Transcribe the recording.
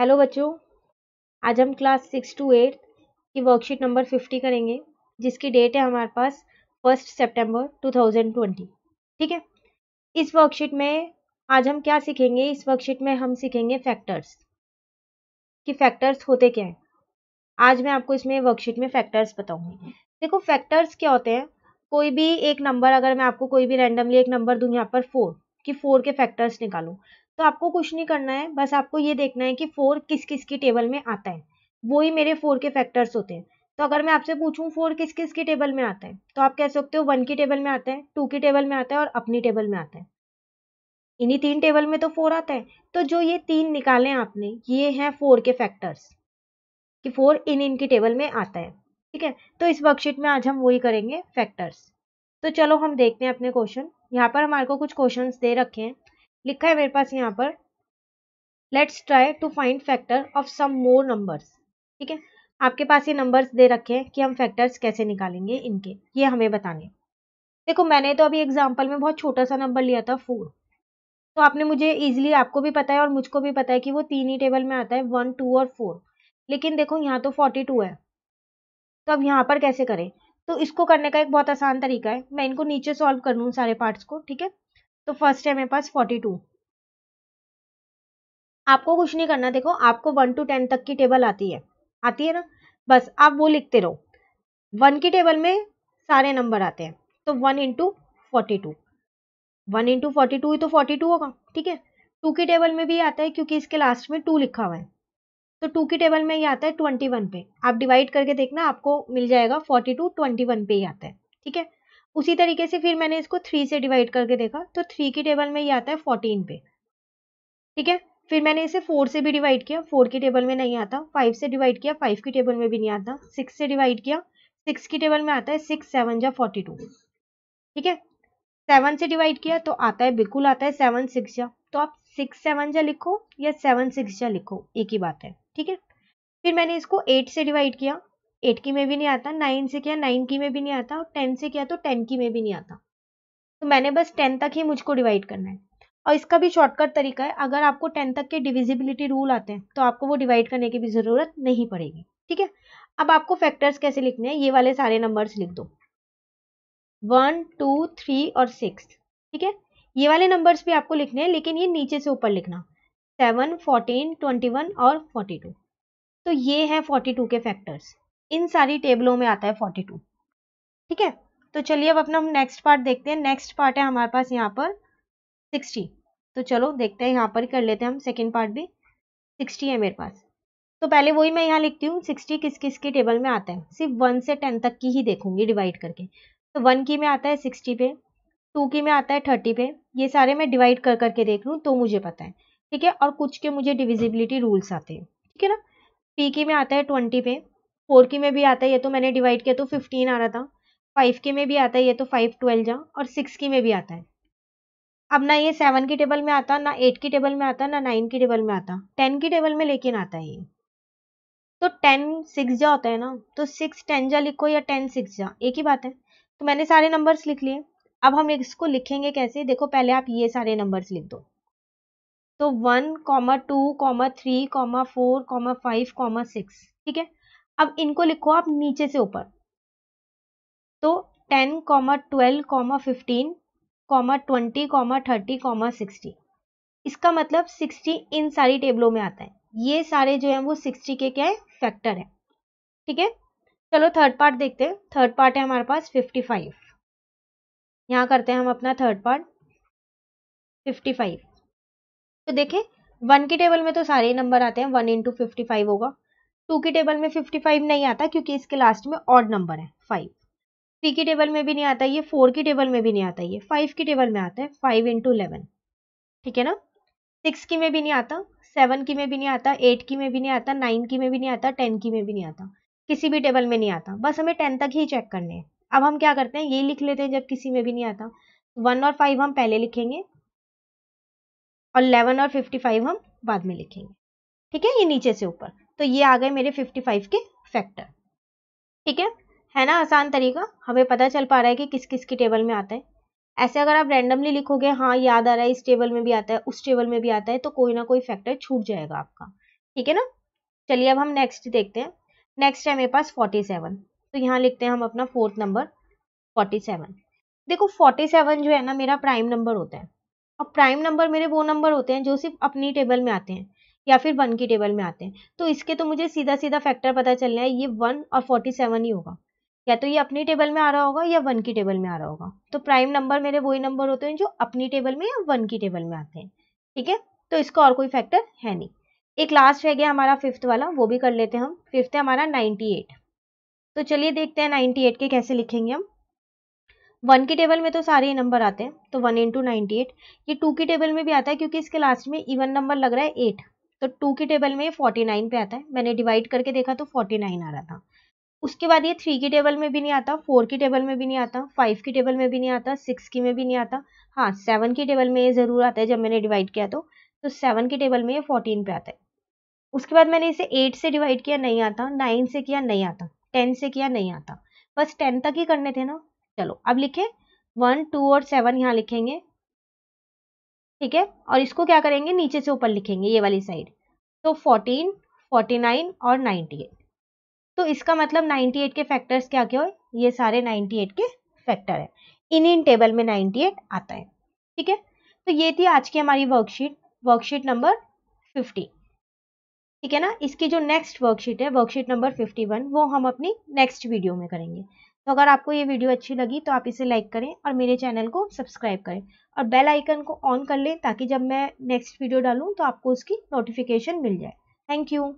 hello बच्चों आज हम क्लास सिक्स टू एट की वर्कशीट नंबर फिफ्टी करेंगे जिसकी डेट है हमारे पास फर्स्ट सितंबर टू थाउजेंड ट्वेंटी ठीक है इस वर्कशीट में आज हम क्या सीखेंगे इस वर्कशीट में हम सीखेंगे फैक्टर्स कि फैक्टर्स होते क्या हैं आज मैं आपको इसमें वर्कशीट में फैक्टर्स बताऊँगी देखो फैक्टर्स क्या होते हैं कोई भी एक नंबर अगर मैं आपको कोई भी रैंडमली एक नंबर दूँ यहाँ पर फोर कि फोर के फैक्टर्स निकालो तो आपको कुछ नहीं करना है बस आपको ये देखना है कि फोर किस किस की टेबल में आता है वो ही मेरे फोर के फैक्टर्स होते हैं तो अगर मैं आपसे पूछूं फोर किस किस की टेबल में आता है तो आप कह सकते हो वन की टेबल में आता है टू की टेबल में आता है और अपनी टेबल में आता है इन्हीं तीन टेबल में तो फोर आता है तो जो ये तीन निकाले आपने ये हैं फोर के फैक्टर्स कि फोर इन इनकी टेबल में आता है ठीक है तो इस वर्कशीट में आज हम वही करेंगे फैक्टर्स तो चलो हम देखते हैं अपने क्वेश्चन यहाँ पर हमारे को कुछ क्वेश्चन दे रखे हैं लिखा है मेरे पास यहाँ पर let's try to find factor of some more numbers ठीक है आपके पास ये नंबर्स दे रखे हैं कि हम फैक्टर्स कैसे निकालेंगे इनके ये हमें बताने देखो मैंने तो अभी एग्जाम्पल में बहुत छोटा सा नंबर लिया था फोर तो आपने मुझे ईजिली आपको भी पता है और मुझको भी पता है कि वो तीन ही टेबल में आता है वन टू और फोर लेकिन देखो यहाँ तो फोर्टी टू है तो अब यहाँ पर कैसे करें तो इसको करने का एक बहुत आसान तरीका है मैं इनको नीचे सॉल्व कर लूँ सारे पार्ट्स को ठीक है तो फर्स्ट है मेरे पास फोर्टी टू आपको कुछ नहीं करना देखो आपको वन टू टेन तक की टेबल आती है आती है ना बस आप वो लिखते रहो वन की टेबल में सारे नंबर आते हैं तो one into forty two one into forty two ही तो फोर्टी टू होगा ठीक है टू की टेबल में भी आता है क्योंकि इसके लास्ट में टू लिखा हुआ है तो टू की टेबल में ये आता है ट्वेंटी वन पे आप डिवाइड करके देखना आपको मिल जाएगा फोर्टी टू ट्वेंटी वन पे ही आता है ठीक है उसी तरीके से फिर मैंने इसको थ्री से डिवाइड करके देखा तो थ्री की टेबल में ये आता है फोर्टीन पे ठीक है फिर मैंने इसे फोर से भी डिवाइड किया फोर की टेबल में नहीं आता फाइव से डिवाइड किया फाइव की टेबल में भी नहीं आता सिक्स से डिवाइड किया सिक्स की टेबल में आता है सिक्स सेवन या फोर्टी टू ठीक है सेवन से डिवाइड किया तो आता है बिल्कुल आता है सेवन सिक्स या तो आप सिक्स सेवन या लिखो या सेवन सिक्स या लिखो एक ही बात है ठीक है फिर मैंने इसको एट से डिवाइड किया एट की में भी नहीं आता नाइन से किया नाइन की में भी नहीं आता और टेन से किया तो टेन की में भी नहीं आता तो मैंने बस टेन तक ही मुझको डिवाइड करना है और इसका भी शॉर्टकट तरीका है अगर आपको टेन तक के डिविजिबिलिटी रूल आते हैं तो आपको वो डिवाइड करने की भी ज़रूरत नहीं पड़ेगी ठीक है अब आपको फैक्टर्स कैसे लिखने हैं ये वाले सारे नंबर्स लिख दो वन टू थ्री और सिक्स ठीक है ये वाले नंबर्स भी आपको लिखने हैं लेकिन ये नीचे से ऊपर लिखना सेवन फोर्टीन ट्वेंटी वन और फोर्टी टू तो ये है फोर्टी टू के फैक्टर्स इन सारी टेबलों में आता है फोर्टी टू ठीक है तो चलिए अब अपना हम नेक्स्ट पार्ट देखते हैं नेक्स्ट पार्ट है हमारे पास यहाँ पर सिक्सटी तो चलो देखते हैं यहाँ पर कर लेते हैं हम सेकेंड पार्ट भी सिक्सटी है मेरे पास तो पहले वही मैं यहाँ लिखती हूँ सिक्सटी किस किस के टेबल में आता है सिर्फ वन से टेन तक की ही देखूंगी डिवाइड करके तो वन की में आता है सिक्सटी पे टू की में आता है थर्टी पे ये सारे मैं डिवाइड कर करके देख लूँ तो मुझे पता है ठीक है और कुछ के मुझे डिविजिबिलिटी रूल्स आते हैं ठीक है ना पी की में आता है ट्वेंटी पे फोर की में भी आता है ये तो मैंने डिवाइड किया तो फिफ्टीन आ रहा था फाइव के में भी आता है ये तो फाइव ट्वेल्व जा और सिक्स की में भी आता है अब ना ये सेवन की टेबल में आता ना एट की टेबल में आता ना नाइन की टेबल में आता टेन की टेबल में लेकिन आता है ये तो टेन सिक्स जा होता है ना तो सिक्स टेन जा लिखो या टेन सिक्स जा एक ही बात है तो मैंने सारे नंबर्स लिख लिए अब हम इसको लिखेंगे कैसे देखो पहले आप ये सारे नंबर्स लिख दो तो one comma two comma three comma four comma five comma six ठीक है अब इनको लिखो आप नीचे से ऊपर तो ten comma twelve comma fifteen comma twenty comma thirty comma sixty इसका मतलब सिक्सटी इन सारी टेबलों में आता है ये सारे जो है वो सिक्सटी के क्या है फैक्टर है ठीक है चलो थर्ड पार्ट देखते हैं थर्ड पार्ट है हमारे पास फिफ्टी फाइव यहाँ करते हैं हम अपना थर्ड पार्ट फिफ्टी फाइव तो देखें वन की टेबल में तो सारे नंबर आते हैं वन इंटू फिफ्टी फाइव होगा टू की टेबल में फिफ्टी फाइव नहीं आता क्योंकि इसके लास्ट में ऑड नंबर है फाइव थ्री की टेबल में भी नहीं आता ये फोर की टेबल में भी नहीं आता ये फाइव की टेबल में आता है फाइव इंटू इलेवन ठीक है ना सिक्स की में भी नहीं आता सेवन की में भी नहीं आता एट की में भी नहीं आता नाइन की में भी नहीं आता टेन की में भी नहीं आता किसी भी टेबल में नहीं आता बस हमें टेन तक ही चेक करने हैं अब हम क्या करते हैं ये लिख लेते हैं जब किसी में भी नहीं आता वन और फाइव हम पहले लिखेंगे और 11 और 55 हम बाद में लिखेंगे ठीक है ये नीचे से ऊपर तो ये आ गए मेरे 55 के फैक्टर ठीक है है ना आसान तरीका हमें पता चल पा रहा है कि किस किस की टेबल में आता है ऐसे अगर आप रैंडमली लिखोगे हाँ याद आ रहा है इस टेबल में भी आता है उस टेबल में भी आता है तो कोई ना कोई फैक्टर छूट जाएगा आपका ठीक है ना चलिए अब हम नेक्स्ट देखते हैं नेक्स्ट है मेरे पास फोर्टी सेवन तो यहाँ लिखते हैं हम अपना फोर्थ नंबर फोर्टी सेवन देखो फोर्टी सेवन जो है ना मेरा प्राइम नंबर होता है अब प्राइम नंबर मेरे वो नंबर होते हैं जो सिर्फ अपनी टेबल में आते हैं या फिर वन की टेबल में आते हैं तो इसके तो मुझे सीधा सीधा फैक्टर पता चलना है ये वन और फोर्टी सेवन ही होगा या तो ये अपनी टेबल में आ रहा होगा या वन की टेबल में आ रहा होगा तो प्राइम नंबर मेरे वही नंबर होते हैं जो अपनी टेबल में या वन की टेबल में आते हैं ठीक है तो इसका और कोई फैक्टर है नहीं एक लास्ट रह गया हमारा फिफ्थ वाला वो भी कर लेते हैं हम फिफ्थ है हमारा नाइन्टी एट तो चलिए देखते हैं नाइन्टी एट के कैसे लिखेंगे हम वन के टेबल में तो सारे ही नंबर आते हैं तो वन इंटू नाइन्टी एट ये टू के टेबल में भी आता है क्योंकि इसके लास्ट में इवन नंबर लग रहा है एट तो टू के टेबल में ये फोर्टी नाइन पे आता है मैंने डिवाइड करके देखा तो फोर्टी नाइन आ रहा था उसके बाद ये थ्री के टेबल में भी नहीं आता फोर के टेबल में भी नहीं आता फाइव के टेबल में भी नहीं आता सिक्स की में भी नहीं आता हाँ सेवन के टेबल में ये ज़रूर आता है जब मैंने डिवाइड किया तो तो सेवन के टेबल में ये फोर्टीन पे आता है उसके बाद मैंने इसे एट से डिवाइड किया नहीं आता नाइन से किया नहीं आता टेन से किया नहीं आता बस टेन तक ही करने थे ना चलो अब लिखे वन टू और सेवन यहाँ लिखेंगे ठीक है और इसको क्या करेंगे नीचे से ऊपर लिखेंगे ये वाली साइड तो फोर्टीन फोर्टी नाइन और नाइन्टी एट तो इसका मतलब नाइन्टी एट के फैक्टर्स क्या क्या हो ये सारे नाइन्टी एट के फैक्टर है इन इन टेबल में नाइन्टी एट आता है ठीक है तो ये थी आज की हमारी वर्कशीट वर्कशीट नंबर फिफ्टी ठीक है ना इसकी जो नेक्स्ट वर्कशीट है वर्कशीट नंबर फिफ्टी वन वो हम अपनी नेक्स्ट वीडियो में करेंगे तो अगर आपको ये वीडियो अच्छी लगी तो आप इसे लाइक करें और मेरे चैनल को सब्सक्राइब करें और बेल आइकन को ऑन कर लें ताकि जब मैं नेक्स्ट वीडियो डालूँ तो आपको उसकी नोटिफिकेशन मिल जाए थैंक यू